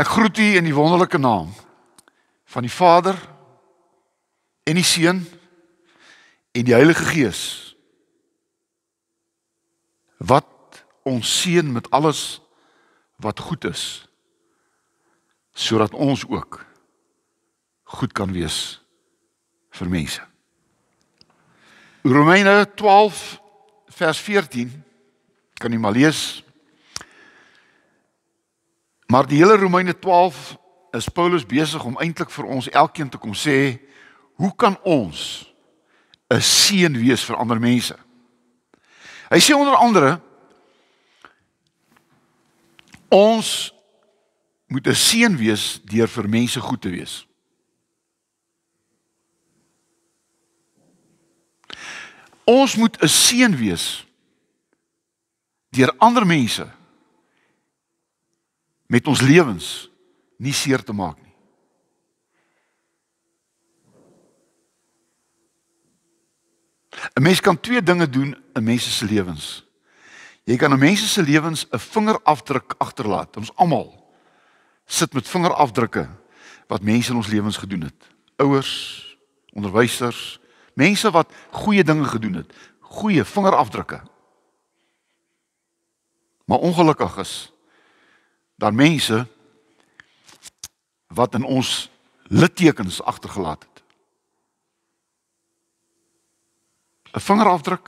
Ek groet u in die wonderlike naam van die Vader en die Seun en die Heilige Gees. Wat ons seën met alles wat goed is sodat ons ook goed kan wees vir mense. Romeine 12 vers 14 kan jy maar lees Maar die hele Romeine 12 is Paulus besig om eintlik vir ons elkeen te kom sê, hoe kan ons 'n seën wees vir ander mense? Hy sê onder andere ons moet 'n seën wees deur vir mense goed te wees. Ons moet 'n seën wees deur ander mense met ons lewens nie seer te maak nie. Mense kan twee dinge doen in mense se lewens. Jy kan op mense se lewens 'n vingerafdruk agterlaat. Ons almal sit met vingerafdrukke wat mense in ons lewens gedoen het. Ouers, onderwysers, mense wat goeie dinge gedoen het, goeie vingerafdrukke. Maar ongelukkig is dan mense wat in ons littekens agtergelaat het. 'n Vingerafdruk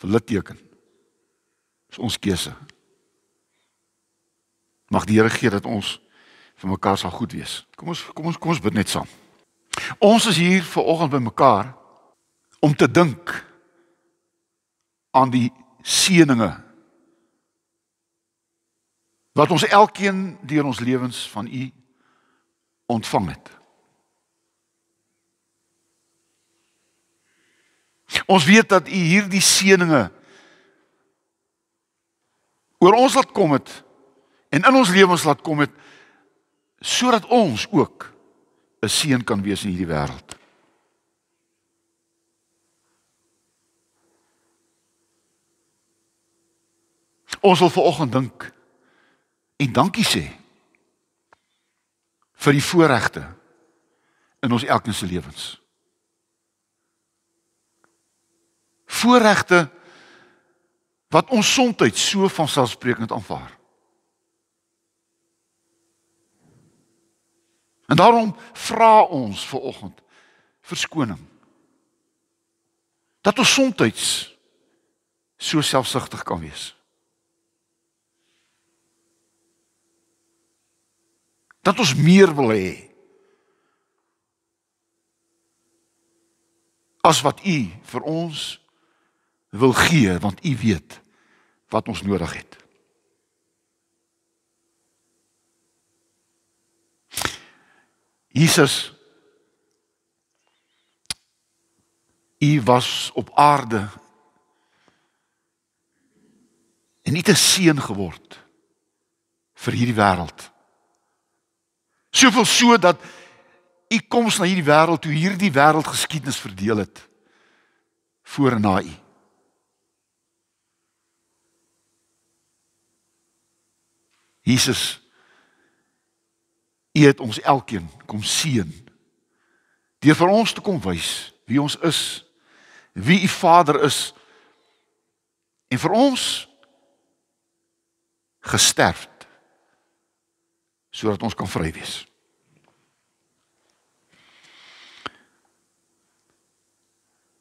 vir litteken. Dis ons keuse. Mag die Here gee dat ons vir mekaar sal goed wees. Kom ons kom ons kom ons bid net saam. Ons is hier ver oggend by mekaar om te dink aan die seëninge wat ons elkeen deur ons lewens van u ontvang het. Ons weet dat u hierdie seënings oor ons laat kom het en in ons lewens laat kom het sodat ons ook 'n seën kan wees in hierdie wêreld. Ons wil veraloggend dink en dankie sê vir die voorregte in ons elkeen se lewens. Voorregte wat ons soms so van selfspreekend aanvaar. En daarom vra ons ver oggend verskoning dat ons soms so selfsugtig kan wees. dat ons meer wil hê as wat u vir ons wil gee want u weet wat ons nodig het Jesus u was op aarde en u het 'n seën geword vir hierdie wêreld Soveel so dat u koms na hierdie wêreld toe hierdie wêreld geskiedenis verdeel het voor en na u. Jesus U het ons elkeen kom seën deur vir ons te kom wys wie ons is, wie u Vader is en vir ons gesterf sodat ons kan vry wees.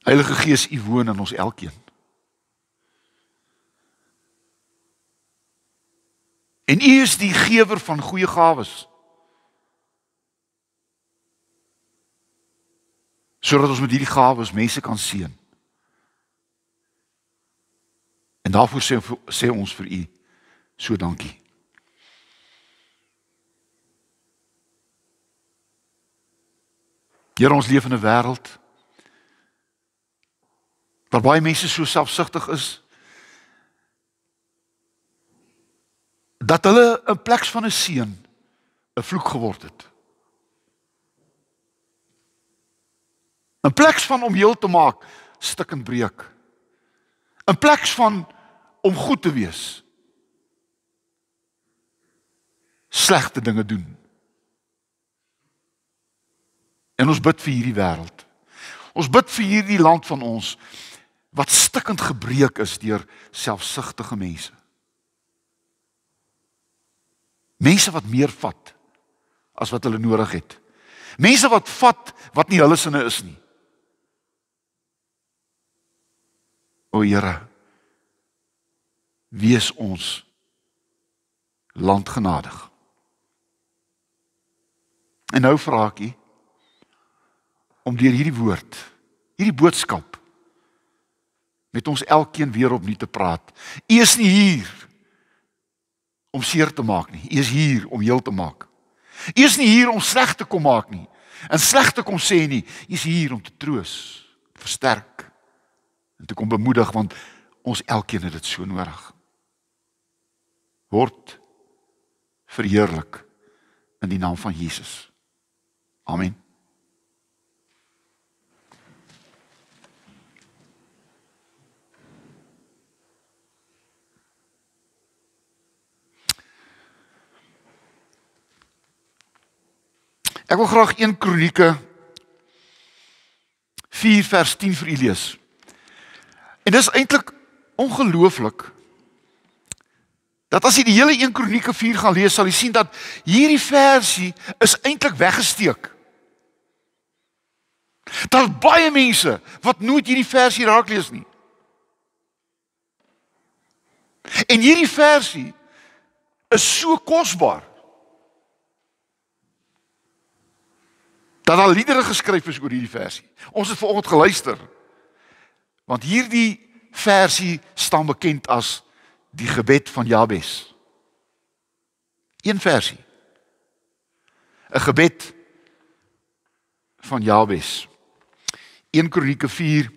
Heilige Gees, U woon in ons elkeen. En U is die gewer van goeie gawes. Sodat ons met hierdie gawes mense kan seën. En daarvoor sê sê ons vir U so dankie. Here ons leef in 'n wêreld waar baie mense so selfsugtig is dat hulle in plaas van 'n seën 'n vloek geword het. In plaas van om heel te maak, stik en breek. In plaas van om goed te wees, slegte dinge doen En ons bid vir hierdie wêreld. Ons bid vir hierdie land van ons wat stikkend gebreek is deur selfsugtige mense. Mense wat meer vat as wat hulle nodig het. Mense wat vat wat nie hulle sinne is nie. O Here, wees ons landgenadig. En nou vra ek U om deur hierdie woord, hierdie boodskap met ons elkeen weer op nie te praat. U is nie hier om seer te maak nie. U is hier om heel te maak. U is nie hier om sleg te kom maak nie en sleg te kom sê nie. U is hier om te troos, versterk en te kom bemoedig want ons elkeen het dit so nodig. Word verheerlik in die naam van Jesus. Amen. Ek wil graag 1 Kronieke 4 vers 10 vir u lees. En dis eintlik ongelooflik dat as jy die hele 1 Kronieke 4 gaan lees, sal jy sien dat hierdie versie is eintlik weggesteek. Daar's baie mense wat nooit hierdie versie raak lees nie. En hierdie versie is so kosbaar. dat daar liedere geskryf is oor hierdie versie. Ons het vanoggend geluister. Want hierdie versie staan bekend as die gebed van Jabes. Een versie. 'n Gebed van Jabes. 1 Kronieke 4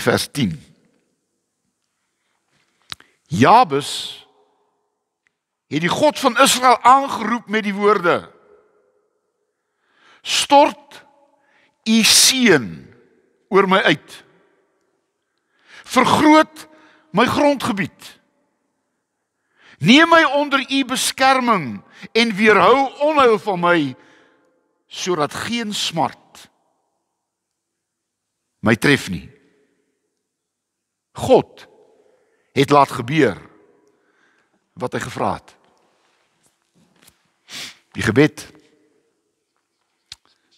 vers 10 Jabes het die God van Israel aangeroep met die woorde: Stort u seën oor my uit. Vergroot my grondgebied. Neem my onder u beskerming en weerhou onheil van my sodat geen smart my tref nie. God het laat gebeur wat hy gevra het. Die gebed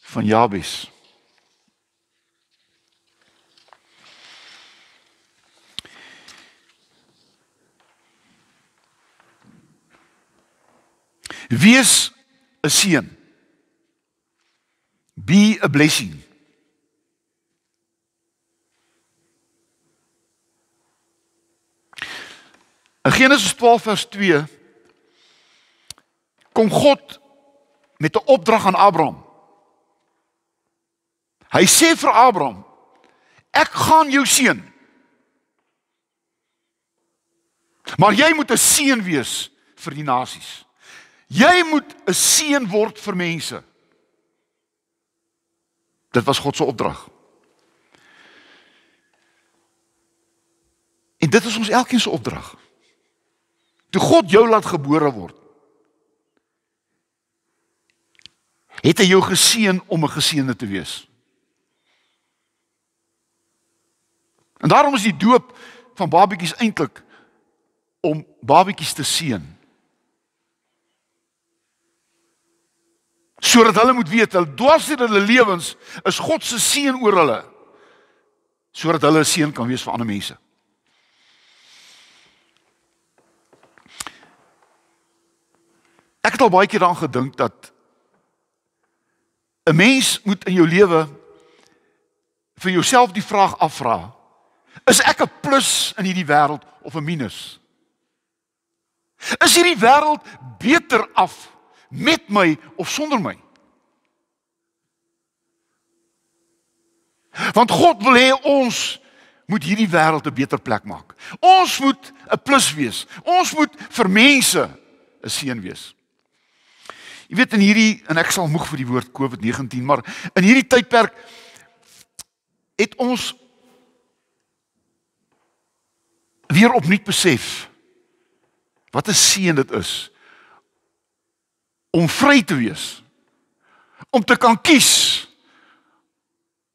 van Jabes. Wees 'n seën. Be a blessing. In Genesis 12 vers 2 kom God met 'n opdrag aan Abraham. Hy sê vir Abraham: "Ek gaan jou seën. Maar jy moet 'n seën wees vir die nasies. Jy moet 'n seën word vir mense." Dit was God se opdrag. En dit is ons elkeen se opdrag. Toe God jou laat gebore word, Het hy jou geseën om 'n geseënde te wees? En daarom is die doop van babatjies eintlik om babatjies te seën. Sodat hulle moet weet, hulle dwarsdeur hulle lewens is God se seën oor hulle. Sodat hulle 'n seën kan wees vir ander mense. Ek het al baie keer daaraan gedink dat 'n mens moet in jou lewe vir jouself die vraag afvra: Is ek 'n plus in hierdie wêreld of 'n minus? Is hierdie wêreld beter af met my of sonder my? Want God wil hê ons moet hierdie wêreld 'n beter plek maak. Ons moet 'n plus wees. Ons moet vir mense 'n seën wees. Jy weet in hierdie en ek sal moeg vir die woord COVID-19, maar in hierdie tydperk het ons weer opnuut besef wat 'n seën dit is om vry te wees om te kan kies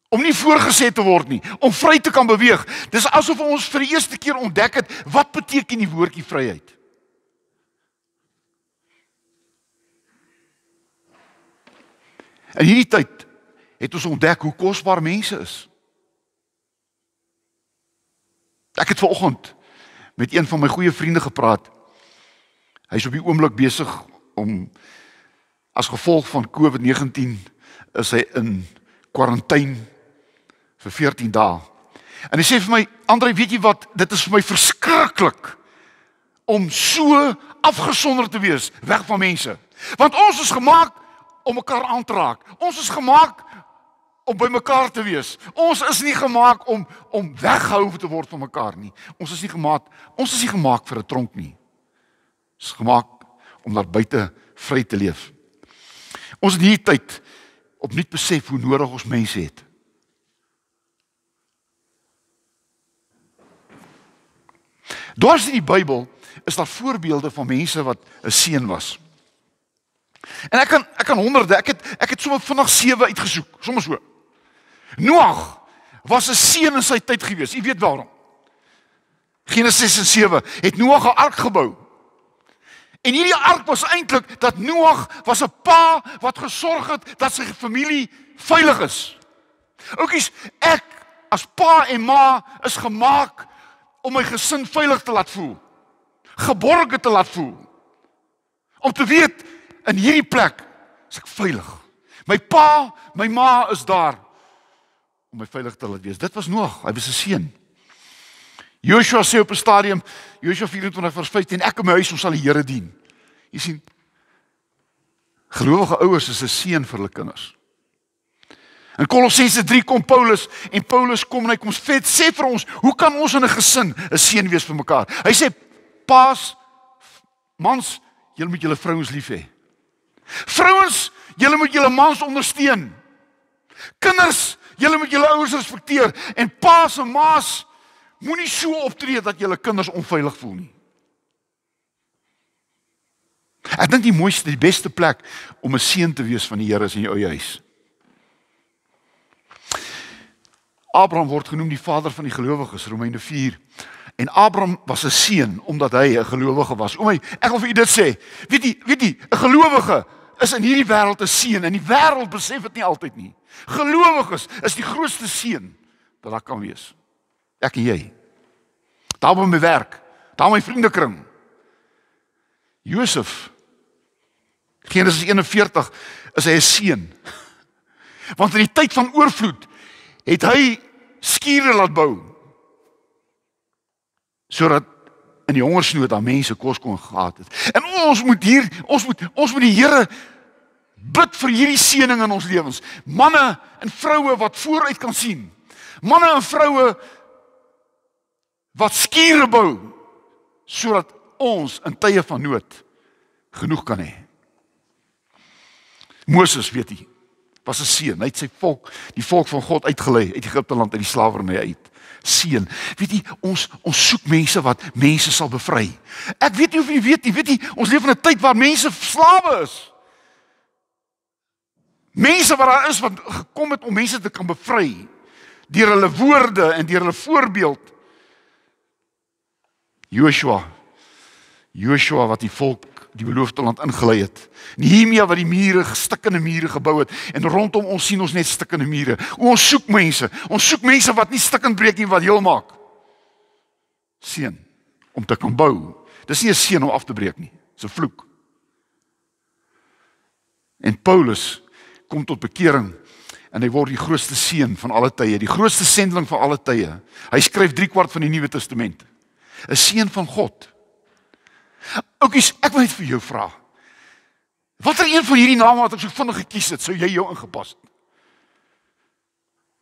om nie voorgeset te word nie om vry te kan beweeg dis asof ons vir die eerste keer ontdek het wat beteken die woordjie vryheid In hierdie tyd het ons ontdek hoe kosbaar mense is. Ek het vanoggend met een van my goeie vriende gepraat. Hy is op die oomblik besig om as gevolg van COVID-19 is hy in kwarantyne vir 14 dae. En hy sê vir my, "Andre, weet jy wat? Dit is vir my verskriklik om so afgesonder te wees, weg van mense. Want ons is gemaak om mekaar aan te raak. Ons is gemaak om by mekaar te wees. Ons is nie gemaak om om weggehou te word van mekaar nie. Ons is nie gemaak ons is nie gemaak vir 'n tronk nie. Ons is gemaak om daar buite vry te leef. Ons het hier tyd om net besef hoe nodig ons mense het. Deur die Bybel is daar voorbeelde van mense wat 'n seën was. En ek kan ek kan honderde, ek het ek het sommer vanaand sewe uitgesoek, sommer so. Noag was 'n seun in sy tyd gewees. U weet waarom? Genesis 6:7 het Noag 'n ark gebou. En hierdie ark was eintlik dat Noag was 'n pa wat gesorg het dat sy familie veilig is. Oukies, ek as pa en ma is gemaak om my gesin veilig te laat voel. Geborge te laat voel. Om te weet in hierdie plek is ek veilig. My pa, my ma is daar om my veilig te laat wees. Dit was Noag, hy was 'n seun. Joshua sê op 'n stadium, Joshua 24 vers 15, ek in my huis sal die Here dien. Jy sien gelowige ouers is 'n seën vir hulle kinders. In Kolossense 3 kom Paulus en Paulus kom en hy kom vet sê vir ons, hoe kan ons in 'n gesin 'n seën wees vir mekaar? Hy sê paas mans, julle moet julle vrouens lief hê. Vrouens, julle moet julle mans ondersteun. Kinders, julle moet julle ouers respekteer en pa's en ma's moenie so optree dat julle kinders onveilig voel nie. Ek dink die mooiste, die beste plek om 'n seun te wees van die Here is in jou eie huis. Abraham word genoem die vader van die gelowiges, Romeine 4. En Abraham was 'n seun omdat hy 'n gelowige was. O my, ek wil vir u dit sê. Weet jy, weet jy, 'n gelowige is in hierdie wêreld 'n seun en die wêreld besef dit nie altyd nie. Gelowiges is die grootste seun wat daar kan wees. Ek en jy. Daar by my werk, daar my vriendekring. Josef Genesis 41 is hy 'n seun. Want in die tyd van oorvloed het hy skure laat bou sodat in die hongersnood daar mense kos kon gehad het. En ons moet hier ons moet ons moet die Here bid vir hierdie seëning in ons lewens. Manne en vroue wat vooruit kan sien. Manne en vroue wat skure bou sodat ons in tye van nood genoeg kan hê. Moses weet hy was 'n seun. Hy het sy volk, die volk van God uitgelei uit Egipte land uit die slawerny uit seën. Weet jy, ons ons soek mense wat mense sal bevry. Ek weet nie of jy weet nie, weet jy, ons leef in 'n tyd waar mense slawe is. Mense wat daar is wat gekom het om mense te kan bevry deur hulle woorde en deur hulle voorbeeld. Joshua Joshua wat die volk die beloofde land ingelei het. Nehemia wat die mure, gestikkende mure gebou het en rondom ons sien ons net stikkende mure. Ons soek mense. Ons soek mense wat nie stikkend breek nie, wat heel maak. Seën om te kan bou. Dis nie 'n seën om af te breek nie. Dis 'n vloek. En Paulus kom tot bekering en hy word die grootste seën van alle tye, die grootste sending van alle tye. Hy skryf 3 kwart van die Nuwe Testament. 'n Seën van God. Oukies, ek wil net vir jou vra. Watter een van hierdie name wat ek so vinnig gekies het, sou jy jou ingepas het?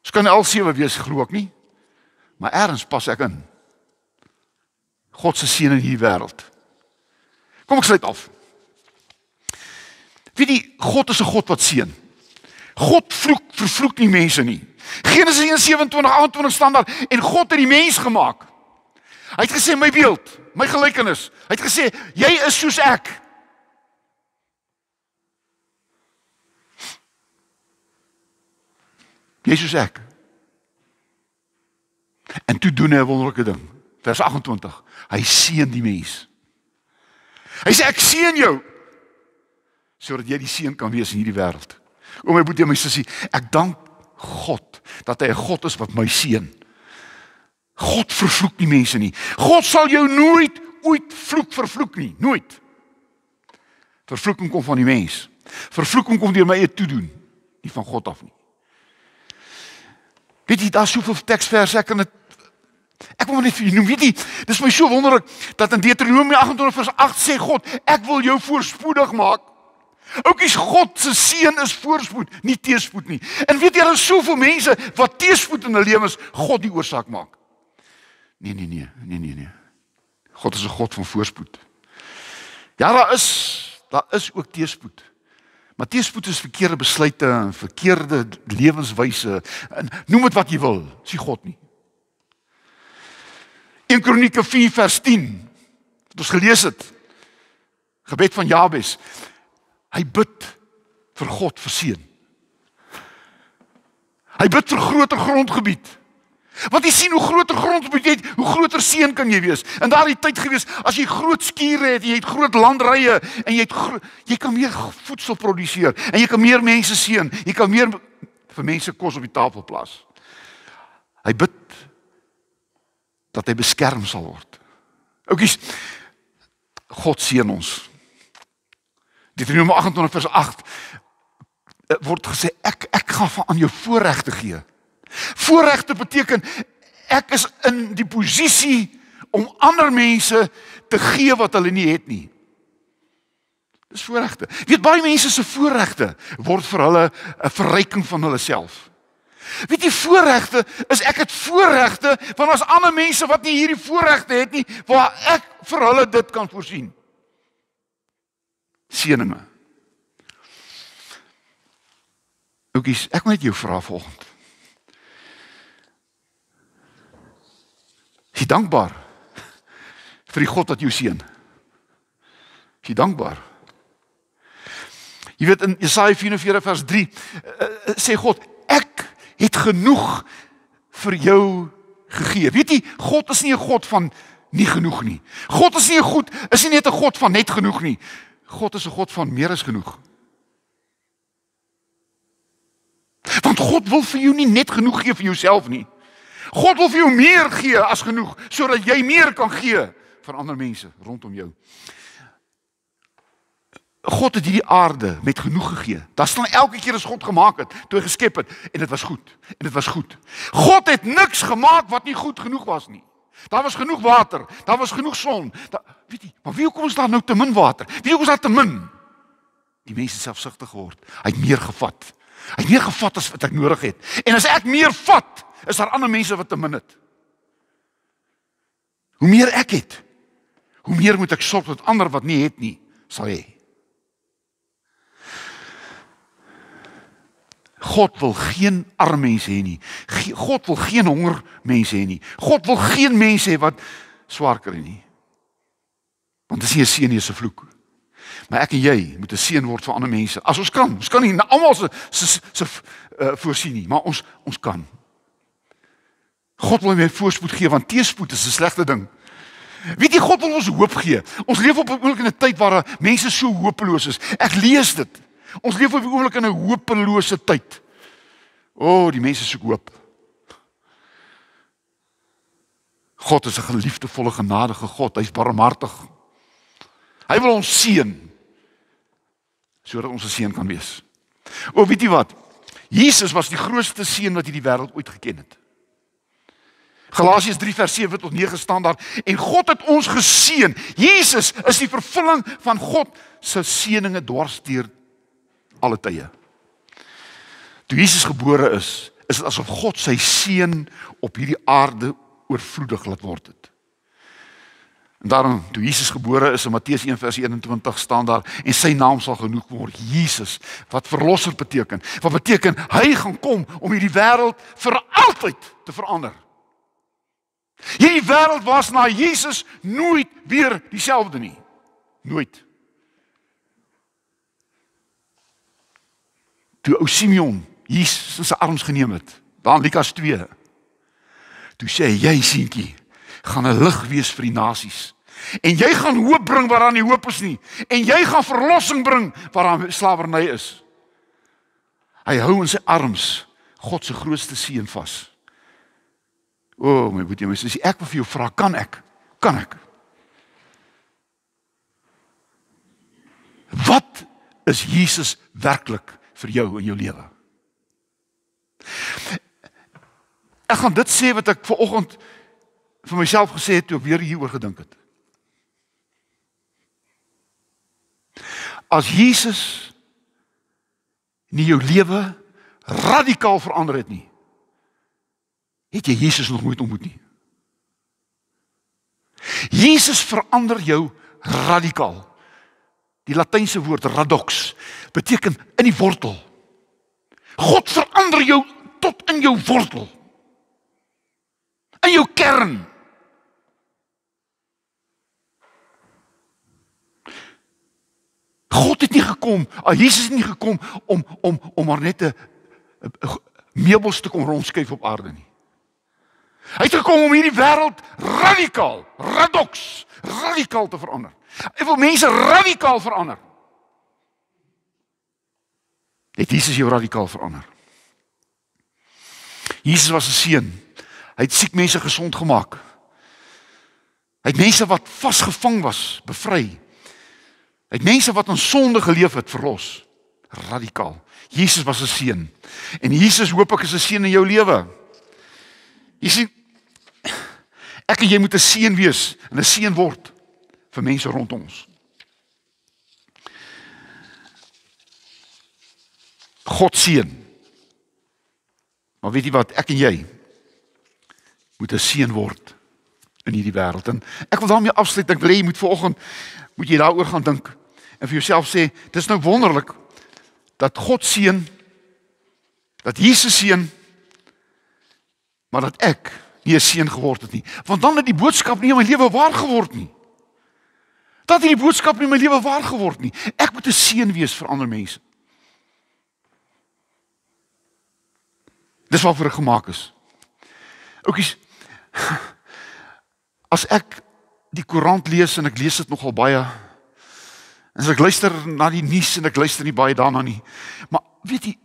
Skoon al sewe wees glo ek nie. Maar eerds pas ek in. God se seën in hierdie wêreld. Kom ek sluit af. Wie die God is 'n God wat seën. God vloek vervloek nie mense nie. Genesis 1:27 28 staan daar en God het die mens gemaak. Hy het gesê my beeld, my gelykenis. Hy het gesê jy is soos ek. Jesus ek. En toe doen hy 'n wonderlike ding. Vers 28. Hy seën die mens. Hy sê ek seën jou sodat jy die seën kan wees in hierdie wêreld. O my broer en my sussie, ek dank God dat hy 'n God is wat my seën. God vervloek nie mense nie. God sal jou nooit ooit vloek vervloek nie, nooit. Vervloeking kom van die mens. Vervloeking kom deur my eie toedoen, nie van God af nie. Weet jy daar soveel teksverse ek kan dit Ek wil net vir julle noem, weet jy, dis my so wonderlik dat in Deuteronomium 28 vers 8 sê God, ek wil jou voorspoedig maak. Oukies God se seën is voorspoed, nie teëspoed nie. En weet jy, daar is soveel mense wat teëspoed in hulle lewens God die oorsaak maak. Nee, nee, nee, nee, nee, nee. God is 'n God van voorspoed. Ja, daar is daar is ook teëspoed. Maar teëspoed is verkeerde besluite en verkeerde lewenswyse en noem dit wat jy wil, is nie God nie. 1 Kronieke 4 vers 10 wat ons gelees het. Gebed van Jabes. Hy bid vir God vir seën. Hy bid vir groter grondgebied. Want jy sien hoe groter grond jy het, hoe groter seën kan jy wees. In daardie tyd gewees as jy groot skure het, jy het groot landrye en jy het jy kan meer voedsel produseer en jy kan meer mense seën. Jy kan meer vir mense kos op die tafel plaas. Hy bid dat hy beskerm sal word. Oukies. God seën ons. Deuteronomium 28 vers 8 eh, word gesê ek ek gaan van aan jou voorregte gee voorregte beteken ek is in die posisie om ander mense te gee wat hulle nie het nie. Dis voorregte. Weet baie mense se voorregte word vir hulle 'n verryking van hulle self. Weet jy voorregte is ek het voorregte van ons ander mense wat nie hierdie voorregte het nie waar ek vir hulle dit kan voorsien. Seëninge. Oekies, ek wil net jou vra volgende. Is jy dankbaar vir die God wat jou seën? Is jy dankbaar? Jy weet in Jesaja 44 vers 3 eh, eh, sê God, ek het genoeg vir jou gegee. Weet jy, God is nie 'n God van nie genoeg nie. God is nie 'n goed, is nie net 'n God van net genoeg nie. God is 'n God van meer as genoeg. Want God wil vir jou nie net genoeg gee vir jouself nie. God wil vir jou meer gee as genoeg sodat jy meer kan gee vir ander mense rondom jou. God het hierdie aarde met genoeg gegee. Dit staan elke keer as God gemaak het, toe hy geskep het en dit was goed. En dit was goed. God het niks gemaak wat nie goed genoeg was nie. Daar was genoeg water, daar was genoeg son. Da, weet jy, maar wie hoekom is daar nou te min water? Wie hoekom is daar te min? Die mense selfsugtig geword. Hy het meer gevat. Hy het meer gevat as wat ek nodig het. En as ek meer vat, is daar ander mense wat te min het. Hoe meer ek het, hoe meer moet ek sorg dat ander wat nie het nie, sal hê. God wil geen arm mense hê nie. God wil geen honger mense hê nie. God wil geen mense hê wat swaar kry nie. Want dit is nie 'n seën nie, dis 'n vloek. Maar ek en jy moet 'n seën word vir ander mense. As ons kan, ons kan nie almal se se se uh, voorsien nie, maar ons ons kan. God wil my voorspoed gee want teëspoed is 'n slegte ding. Weet jy God wil ons hoop gee. Ons leef op 'n oomblik in 'n tyd waar mense so hopeloos is. Ek lees dit. Ons leef op 'n oomblik in 'n hopelose tyd. O, oh, die mense soek hoop. God is 'n geliefdevolle genadige God. Hy's barmhartig. Hy wil ons seën sodat ons 'n seën kan wees. O, weet jy wat? Jesus was die grootste seën wat hierdie wêreld ooit geken het. Galasiërs 3 vers 7 tot 9 staan daar en God het ons geseën. Jesus is die vervulling van God se seëninge dwarsteer alle tye. Toe Jesus gebore is, is dit asof God sy seën op hierdie aarde oorvloedig laat word het. En daarom toe Jesus gebore is in Matteus 1 vers 21 staan daar en sy naam sal genoem word Jesus wat verlosser beteken. Wat beteken hy gaan kom om hierdie wêreld vir altyd te verander. Hierdie wêreld was na Jesus nooit weer dieselfde nie. Nooit. Toe ou Simeon Jesus se arms geneem het, daar in Lukas 2. Toe sê jy seentjie, gaan 'n lig wees vir die nasies. En jy gaan hoop bring waar daar nie hoop is nie en jy gaan verlossing bring waar daar slawerny is. Hy hou in sy arms God se grootste seën vas. O, oh, my boetie, my sussie, ek wil vir jou vra, kan ek? Kan ek? Wat is Jesus werklik vir jou in jou lewe? Ek gaan dit sê wat ek ver oggend vir myself gesê het toe ek weer hieroor gedink het. As Jesus nie jou lewe radikaal verander het nie, het jy Jesus nog nooit ontmoet nie. Jesus verander jou radikaal. Die latynse woord radox beteken in die wortel. God verander jou tot in jou wortel. In jou kern. God het nie gekom, ah, Jesus het nie gekom om om om maar net 'n meubels te kom rondskuif op aarde nie. Hy het gekom om hierdie wêreld radikaal, radox, radikaal te verander. Hy wil mense radikaal verander. Dit Jesus jou radikaal verander. Jesus was 'n seun. Hy het siek mense gesond gemaak. Hy het mense wat vasgevang was, bevry. Hy het mense wat in sonde geleef het, verlos. Radikaal. Jesus was 'n seun. En Jesus hoop ek is 'n seun in jou lewe. Jy sien ek en jy moet 'n seën wees en 'n seën word vir mense rondom ons. God seën. Maar weet jy wat, ek en jy moet 'n seën word in hierdie wêreld. En ek wil daarmee afsluit. Ek wil hê jy moet vanoggend moet jy daaroor gaan dink en vir jouself sê, dit is nou wonderlik dat God seën dat Jesus seën maar dat ek nie 'n seun geword het nie. Want dan het die boodskap nie in my lewe waar geword nie. Dat hierdie boodskap nie in my lewe waar geword nie. Ek moet 'n seun wees vir ander mense. Dis wat vir gemaak is. Oukies. As ek die koerant lees en ek lees dit nogal baie en as ek luister na die nuus en ek luister nie baie daarna nie. Maar weet jy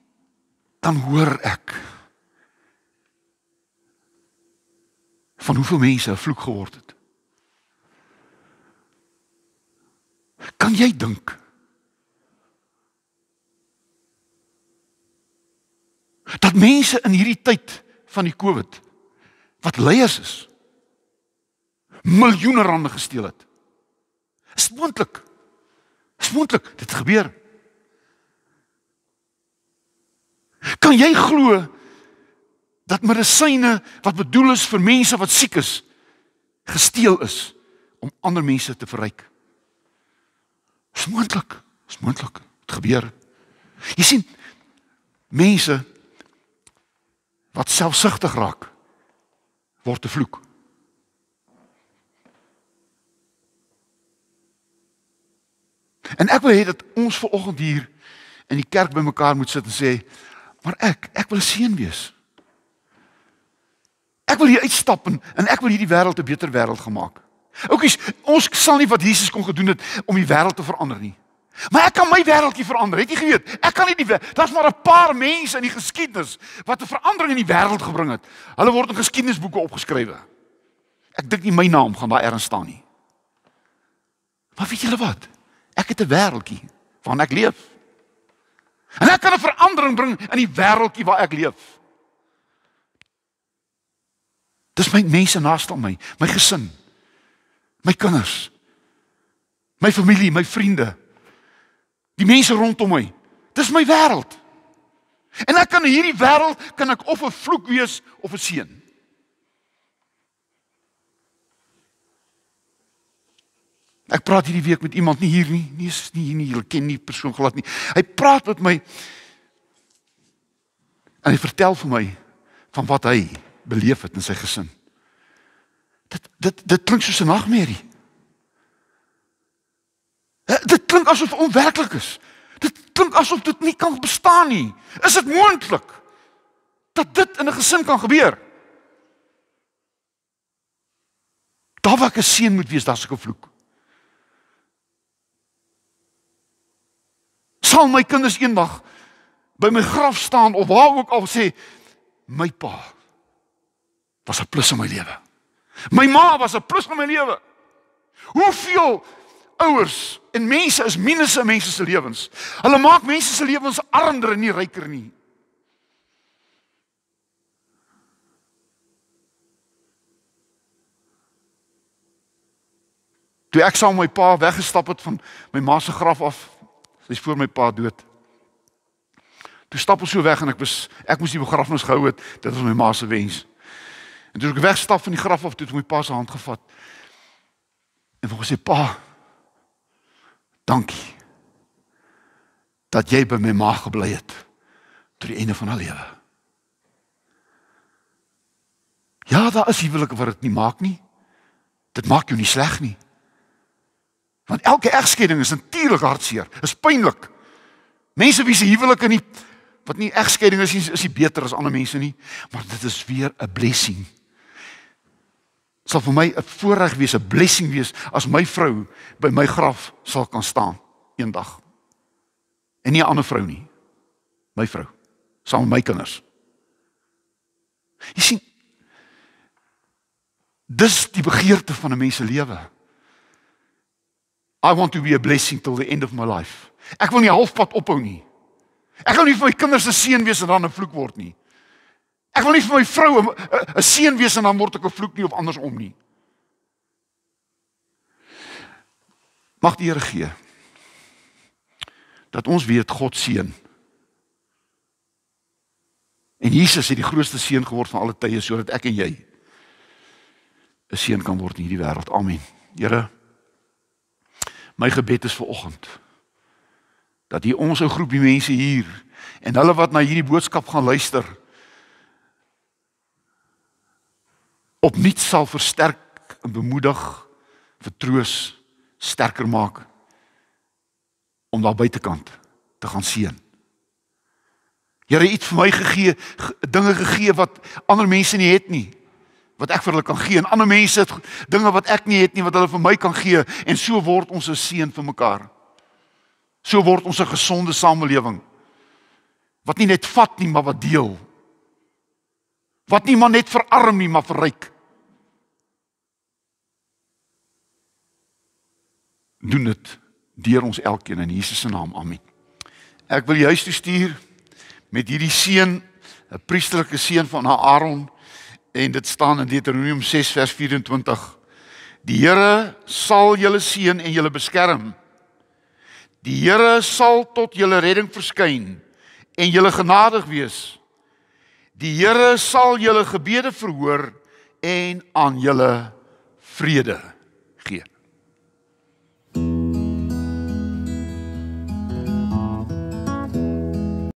dan hoor ek van hoeveel mense 'n vloek geword het. Kan jy dink? Dat mense in hierdie tyd van die COVID wat leiers is miljoene rande gesteel het. Is moontlik? Is moontlik dit gebeur? Kan jy glo dat medisyne wat bedoel is vir mense wat siek is gesteel is om ander mense te verryk. Is moontlik. Is moontlik. Dit gebeur. Jy sien mense wat selfsugtig raak word te vloek. En ek wil hê dat ons vanoggend hier in die kerk bymekaar moet sit en sê, maar ek, ek wil seën wees. Ek wil hier uitstap en, en ek wil hierdie wêreld 'n beter wêreld gemaak. Oukies, ons sal nie wat Jesus kon gedoen het om die wêreld te verander nie. Maar ek kan my wêreldjie verander, het jy geweet? Ek kan nie die daar's maar 'n paar mense in die geskiedenis wat 'n verandering in die wêreld gebring het. Hulle word in geskiedenisboeke opgeskrywe. Ek dink nie my naam gaan daar erns staan nie. Maar weet julle wat? Ek het 'n wêreldjie waarin ek leef. En ek kan 'n verandering bring in die wêreldjie waar ek leef. Dis my mense naaste aan my, my gesin, my kinders, my familie, my vriende. Die mense rondom my. Dis my wêreld. En ek kan hierdie wêreld kan ek of 'n vloek wees of 'n seën. Ek praat hierdie week met iemand nie hier nie, nie is nie hier nie, ek ken nie persoon glad nie. Hy praat met my en hy vertel vir my van wat hy beleef het in sy gesin. Dit dit dit klink soos 'n nagmerrie. Dit klink asof onwerklik is. Dit klink asof dit nie kan bestaan nie. Is dit moontlik dat dit in 'n gesin kan gebeur? Daar waar 'n seën moet wees, daar's 'n vloek. Sal my kinders eendag by my graf staan of waar ook al sê my pa was 'n plus in my lewe. My ma was 'n plus in my lewe. Hoeveel ouers en mense is minus in mense se lewens. Hulle maak mense se lewens armer en nie ryker nie. Toe ek saam met my pa weggestap het van my ma se graf af, sy's voor my pa dood. Toe stap ons so weg en ek was ek moes die begrafnis gehou het, dit was my ma se wens. En toe ek wegstap van die graf af, toe het my pa se hand gevat. En wou sê pa, dankie dat jy by my ma gebly het tot die einde van haar lewe. Ja, daar is huwelike wat dit nie maak nie. Dit maak jou nie sleg nie. Want elke egskeiding is natuurlik hartseer, is pynlik. Mense wie se huwelike nie wat nie egskeiding is nie, is nie beter as ander mense nie, maar dit is weer 'n blessing sal vir my 'n voorreg wees, 'n blessing wees as my vrou by my graf sal kan staan eendag. En nie 'n ander vrou nie. My vrou, saam met my kinders. Jy sien, dis die begeerte van 'n mens se lewe. I want to be a blessing till the end of my life. Ek wil nie halfpad ophou nie. Ek wil nie vir my kinders 'n seën wees en dan 'n vloek word nie. Ek wil nie vir my vrou 'n seën wees en dan word ek 'n vloek nie of andersom nie. Mag die Here gee dat ons weet God seën. En Jesus het die grootste seën geword van alle tye sodat ek en jy 'n seën kan word in hierdie wêreld. Amen. Here, my gebed is vir oggend dat U ons ou groepie mense hier en hulle wat na hierdie boodskap gaan luister opnuut sal versterk en bemoedig, vertroos, sterker maak om daar buitekant te gaan seën. Here het iets vir my gegee, dinge gegee wat ander mense nie het nie wat ek vir hulle kan gee en ander mense het dinge wat ek nie het nie wat hulle vir my kan gee en so word ons 'n seën vir mekaar. So word ons 'n gesonde samelewing wat nie net vat nie maar wat deel wat nie maar net vir arm nie, maar vir ryk. Doen dit deur ons elkeen in Jesus se naam. Amen. Ek wil juis toe stuur met hierdie seën, 'n priesterlike seën van Aaron en dit staan in Deuteronomium 6 vers 24. Die Here sal julle seën en julle beskerm. Die Here sal tot julle redding verskyn en julle genadig wees. Die Here sal julle gebede verhoor en aan julle vrede